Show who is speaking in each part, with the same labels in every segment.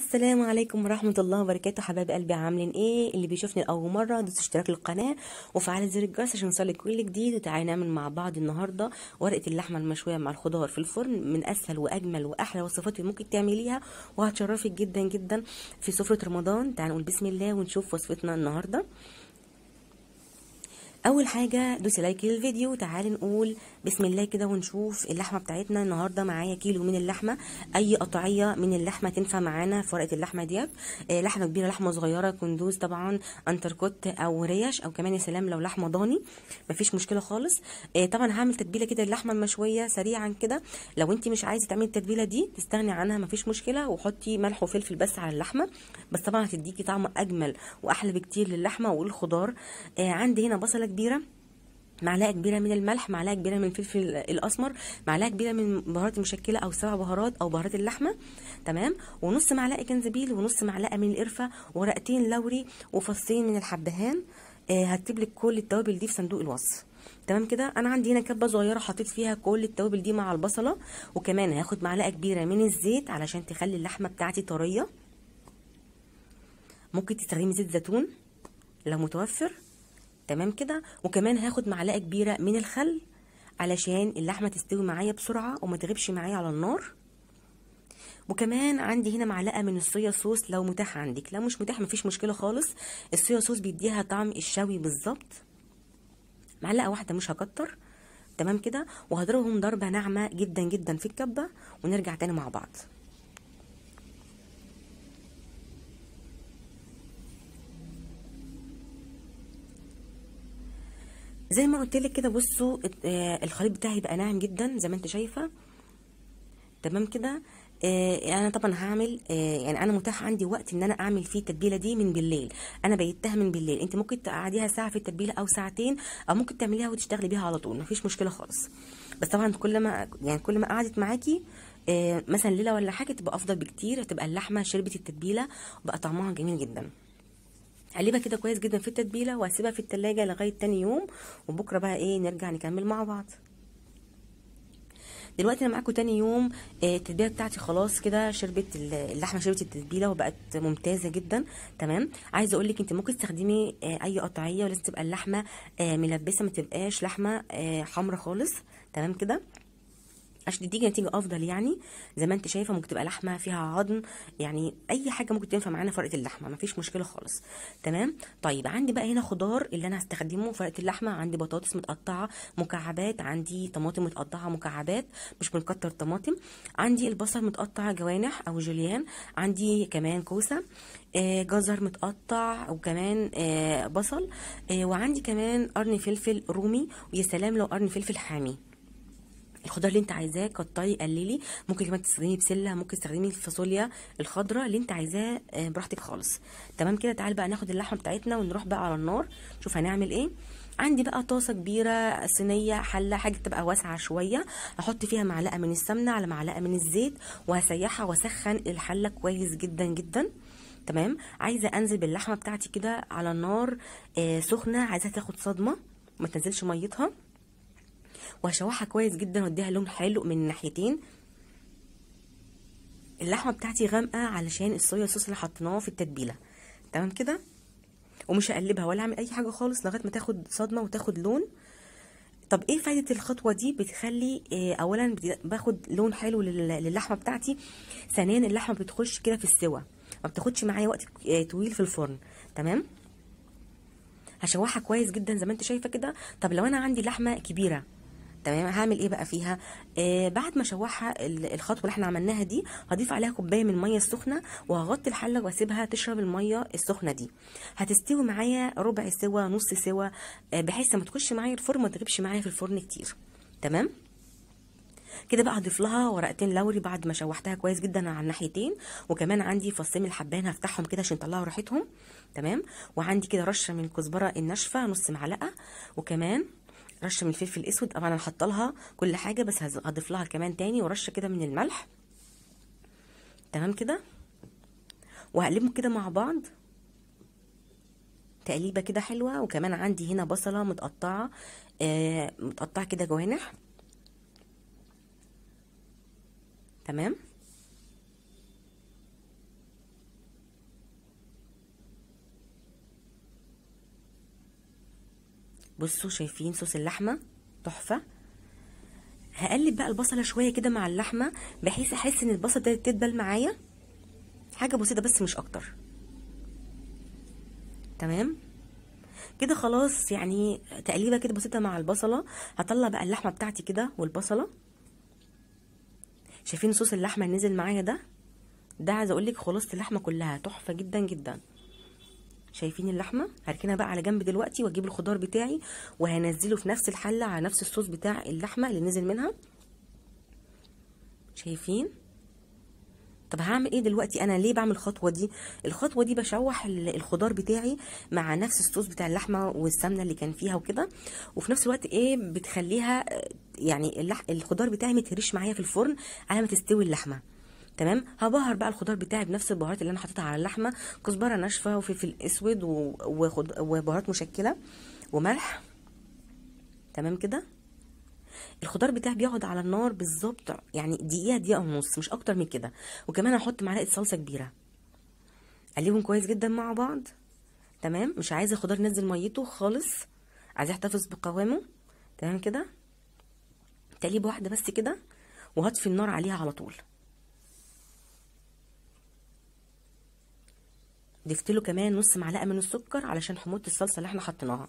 Speaker 1: السلام عليكم ورحمة الله وبركاته حبايب قلبي عاملين ايه اللي بيشوفني لأول مرة دوس اشتراك للقناة وفعل زر الجرس عشان يوصلك كل جديد وتعالى نعمل مع بعض النهاردة ورقة اللحمة المشوية مع الخضار في الفرن من أسهل وأجمل وأحلى وصفات اللي ممكن تعمليها وهتشرفك جدا جدا في سفرة رمضان تعالى نقول بسم الله ونشوف وصفتنا النهاردة أول حاجة دوسي لايك للفيديو وتعالى نقول بسم الله كده ونشوف اللحمه بتاعتنا النهارده معايا كيلو من اللحمه اي قطعيه من اللحمه تنفع معانا في ورقه اللحمه ديت آه، لحمه كبيره لحمه صغيره كندوز طبعا انتركوت او ريش او كمان يا سلام لو لحمه ضاني مفيش مشكله خالص آه، طبعا هعمل تتبيله كده اللحمه المشويه سريعا كده لو انت مش عايزه تعملي التتبيله دي تستغني عنها مفيش مشكله وحطي ملح وفلفل بس على اللحمه بس طبعا هتديكي طعم اجمل واحلى بكتير للحمه والخضار آه، عندي هنا بصله كبيره معلقه كبيره من الملح معلقه كبيره من الفلفل الاسمر معلقه كبيره من بهارات مشكله او سبع بهارات او بهارات اللحمه تمام ونص معلقه جنزبيل ونص معلقه من القرفه ورقتين لوري وفصين من الحبهان آه، هكتب لك كل التوابل دي في صندوق الوصف تمام كده انا عندي هنا كبه صغيره حطيت فيها كل التوابل دي مع البصله وكمان هاخد معلقه كبيره من الزيت علشان تخلي اللحمه بتاعتي طريه ممكن تستخدمي زيت زيتون لو متوفر تمام كده وكمان هاخد معلقه كبيره من الخل علشان اللحمه تستوي معايا بسرعه وما تغيبش معايا على النار وكمان عندي هنا معلقه من الصويا صوص لو متاح عندك لو مش متاح مفيش مشكله خالص الصويا صوص بيديها طعم الشوي بالظبط معلقه واحده مش هكتر تمام كده وهضربهم ضربه ناعمه جدا جدا في الكبه ونرجع تاني مع بعض زي ما قلت لك كده بصوا آه، الخليط بتاعي بقى ناعم جدا زي ما انت شايفه تمام كده آه، انا طبعا هعمل آه، يعني انا متاح عندي وقت ان انا اعمل فيه التتبيله دي من بالليل انا بيتها من بالليل انت ممكن تقعديها ساعه في التتبيله او ساعتين او ممكن تعمليها وتشتغلي بيها على طول مفيش مشكله خالص بس طبعا كل ما يعني كل ما قعدت معاكي مثلا ليله ولا حاجه تبقى افضل بكتير هتبقى اللحمه شربت التتبيله وبقى طعمها جميل جدا اقلبها كده كويس جدا في التتبيله واسيبها في التلاجة لغايه تاني يوم وبكره بقى ايه نرجع نكمل مع بعض دلوقتي انا معاكم تاني يوم آه، التتبيله بتاعتي خلاص كده شربت اللحمه شربت التتبيله وبقت ممتازه جدا تمام عايزه اقول لك انت ممكن تستخدمي آه، اي قطعيه ولازم تبقى اللحمه آه، ملبسه ما تبقاش لحمه حمرا خالص تمام كده عشان تديك نتيجه افضل يعني زي ما انت شايفه ممكن تبقى لحمه فيها عظم يعني اي حاجه ممكن تنفع معانا فرقه اللحمه مفيش مشكله خالص تمام طيب عندي بقى هنا خضار اللي انا هستخدمه فرقه اللحمه عندي بطاطس متقطعه مكعبات عندي طماطم متقطعه مكعبات مش بنكتر طماطم عندي البصل متقطع جوانح او جوليان عندي كمان كوسه آه جزر متقطع وكمان آه بصل آه وعندي كمان قرن فلفل رومي ويا سلام لو قرن فلفل حامي الخضار اللي انت عايزاه قطعي قللي ممكن كمان تستخدمي بسله ممكن تستخدمي الفاصوليا الخضراء اللي انت عايزاه آه، براحتك خالص تمام كده تعال بقى ناخد اللحمه بتاعتنا ونروح بقى على النار نشوف هنعمل ايه عندي بقى طاسه كبيره صينيه حله حاجه تبقى واسعه شويه هحط فيها معلقه من السمنه على معلقه من الزيت وهسيحها واسخن الحله كويس جدا جدا تمام عايزه انزل باللحمه بتاعتي كده على النار آه سخنه عايزاها تاخد صدمه ما تنزلش ميتها وهشوحها كويس جدا واديها لون حلو من الناحيتين اللحمه بتاعتي غامقه علشان الصويا صوص اللي حطيناه في التتبيله تمام كده ومش هقلبها ولا اعمل اي حاجه خالص لغايه ما تاخد صدمه وتاخد لون طب ايه فايده الخطوه دي بتخلي إيه اولا باخد لون حلو للحمه بتاعتي ثانيا اللحمه بتخش كده في السوى ما بتاخدش معايا وقت آه، طويل في الفرن تمام هشوحها كويس جدا زي ما انت شايفه كده طب لو انا عندي لحمه كبيره تمام هعمل ايه بقى فيها آه بعد ما اشوحها الخطوه اللي احنا عملناها دي هضيف عليها كوبايه من الميه السخنه وهغطي الحله واسيبها تشرب الميه السخنه دي هتستوي معايا ربع سوا نص سوا آه بحيث ما تخش معايا الفرن ما تغيبش معايا في الفرن كتير تمام كده بقى هضيف لها ورقتين لوري بعد ما شوحتها كويس جدا على الناحيتين وكمان عندي فصين الحبان هفتحهم كده عشان يطلعوا ريحتهم تمام وعندي كده رشه من الكزبره الناشفه نص معلقه وكمان رشه من الفلفل الاسود طبعا انا حاطه لها كل حاجه بس هضيف لها كمان تاني ورشه كده من الملح تمام كده وهقلبهم كده مع بعض تقليبه كده حلوه وكمان عندي هنا بصله متقطعه آه متقطعه كده جوانح تمام بصوا شايفين صوص اللحمه تحفه هقلب بقى البصله شويه كده مع اللحمه بحيث احس ان البصله ده تدبل معايا حاجه بسيطه بس مش اكتر تمام كده خلاص يعني تقليبه كده بسيطه مع البصله هطلع بقى اللحمه بتاعتي كده والبصله شايفين صوص اللحمه نزل معايا ده ده عايزه اقول لك خلاصه اللحمه كلها تحفه جدا جدا شايفين اللحمه هركنها بقى على جنب دلوقتي واجيب الخضار بتاعي وهنزله في نفس الحله على نفس الصوص بتاع اللحمه اللي نزل منها شايفين طب هعمل ايه دلوقتي انا ليه بعمل الخطوه دي الخطوه دي بشوح الخضار بتاعي مع نفس الصوص بتاع اللحمه والسمنه اللي كان فيها وكده وفي نفس الوقت ايه بتخليها يعني الخضار بتاعي متهريش معايا في الفرن على ما تستوي اللحمه تمام هبهر بقى الخضار بتاعي بنفس البهارات اللي انا حطيتها على اللحمه كزبره ناشفه وفلفل اسود وبهارات مشكله وملح تمام كده الخضار بتاعي بيقعد على النار بالظبط يعني دقيقه دقيقه ونص مش اكتر من كده وكمان هحط معلقه صلصه كبيره اقلبهم كويس جدا مع بعض تمام مش عايزه الخضار ينزل ميته خالص عايزه يحتفظ بقوامه تمام كده تقليبه واحده بس كده وهطفي النار عليها على طول ضفت له كمان نص معلقه من السكر علشان حموضه الصلصه اللي احنا حطيناها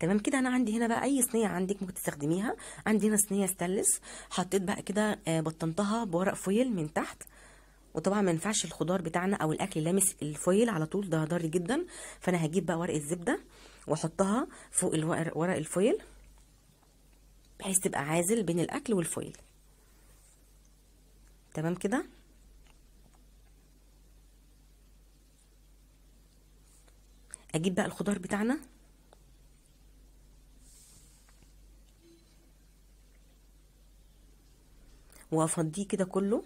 Speaker 1: تمام كده انا عندي هنا بقى اي صينيه عندك ممكن تستخدميها عندي هنا صينيه ستانلس حطيت بقى كده آه، بطنتها بورق فويل من تحت وطبعا ما ينفعش الخضار بتاعنا او الاكل لامس الفويل على طول ده ضار جدا فانا هجيب بقى ورق الزبده واحطها فوق الورق ورق الفويل بحيث تبقى عازل بين الاكل والفويل تمام كده اجيب بقى الخضار بتاعنا وافضيه كده كله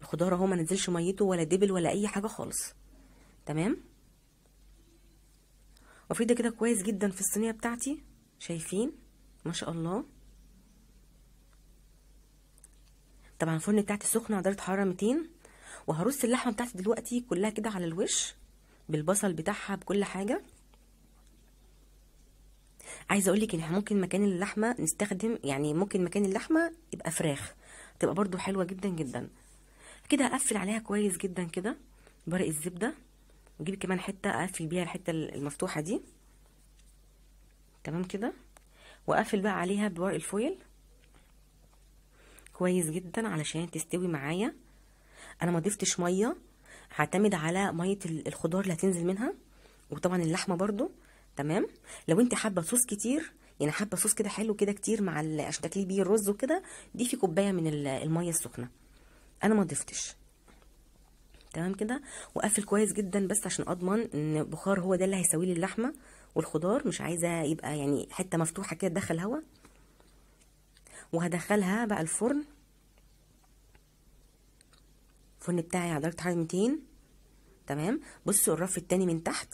Speaker 1: الخضار اهو ما نزلش ميته ولا دبل ولا اي حاجه خالص تمام وافريه ده كده كويس جدا في الصينيه بتاعتي شايفين ما شاء الله طبعا الفرن بتاعتي سخنه درجه حراره 200 وهرص اللحمه بتاعتي دلوقتي كلها كده على الوش بالبصل بتاعها بكل حاجه عايزه اقول لك ان احنا ممكن مكان اللحمه نستخدم يعني ممكن مكان اللحمه يبقى فراخ تبقى برضو حلوه جدا جدا كده هقفل عليها كويس جدا كده برق الزبده نجيب كمان حته اقفل بيها الحته المفتوحه دي تمام كده واقفل بقى عليها بورق الفويل كويس جدا علشان تستوي معايا انا ما ضفتش ميه هعتمد على ميه الخضار اللي هتنزل منها وطبعا اللحمه برضو تمام لو انت حابه صوص كتير يعني حابه صوص كده حلو كده كتير مع عشان تاكليه بيه الرز وكده دي في كوبايه من الميه السخنه انا ما ضفتش تمام كده واقفل كويس جدا بس عشان اضمن ان بخار هو ده اللي هيسوي لي اللحمه والخضار مش عايزه يبقى يعني حته مفتوحه كده تدخل هوا وهدخلها بقى الفرن الفرن بتاعي على درجه حراره 200 تمام بصوا الرف الثاني من تحت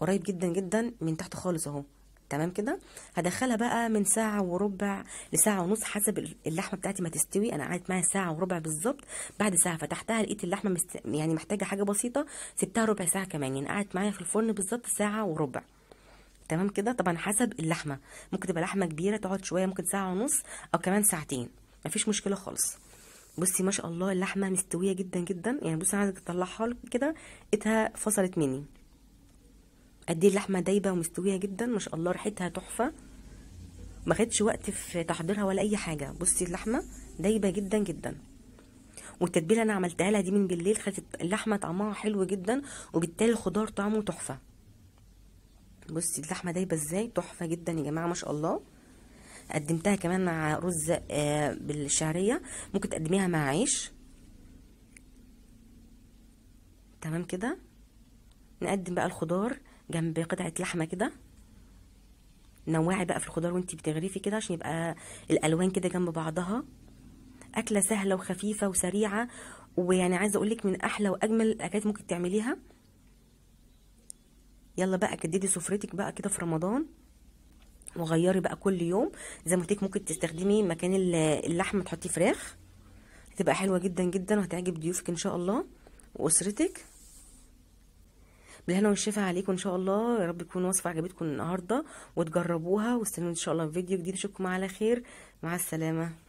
Speaker 1: قريب جدا جدا من تحت خالص اهو تمام كده هدخلها بقى من ساعة وربع لساعة ونص حسب اللحمة بتاعتي ما تستوي انا قعدت معاها ساعة وربع بالظبط بعد ساعة فتحتها لقيت اللحمة مست... يعني محتاجة حاجة بسيطة سبتها ربع ساعة كمان يعني قعدت معايا في الفرن بالظبط ساعة وربع تمام كده طبعا حسب اللحمة ممكن تبقى لحمة كبيرة تقعد شوية ممكن ساعة ونص او كمان ساعتين مفيش مشكلة خالص بصي ما شاء الله اللحمه مستويه جدا جدا يعني بصي انا عايزه اطلعها لك كده لقيتها فصلت مني قد ايه اللحمه دايبه ومستويه جدا ما شاء الله ريحتها تحفه ما خدش وقت في تحضيرها ولا اي حاجه بصي اللحمه دايبه جدا جدا والتتبيله انا عملتها لها دي من بالليل خدت اللحمه طعمها حلو جدا وبالتالي الخضار طعمه تحفه بصي اللحمه دايبه ازاي تحفه جدا يا جماعه ما شاء الله قدمتها كمان مع رز آه، بالشعرية ممكن تقدميها مع عيش تمام كده نقدم بقى الخضار جنب قطعة لحمة كده نوعي بقى في الخضار وانتي بتغرفي كده عشان يبقى الالوان كده جنب بعضها اكله سهله وخفيفه وسريعه ويعني عايزه اقولك من احلى واجمل الاكلات ممكن تعمليها يلا بقى جددي سفرتك بقى كده في رمضان وغيري بقى كل يوم زي ما قلت ممكن تستخدمي مكان اللحمه تحطي فراخ هتبقى حلوه جدا جدا وهتعجب ضيوفك ان شاء الله واسرتك بالهنا والشفاء عليكم ان شاء الله يا رب تكون وصفه عجبتكم النهارده وتجربوها واستنوا ان شاء الله في فيديو جديد اشوفكم على خير مع السلامه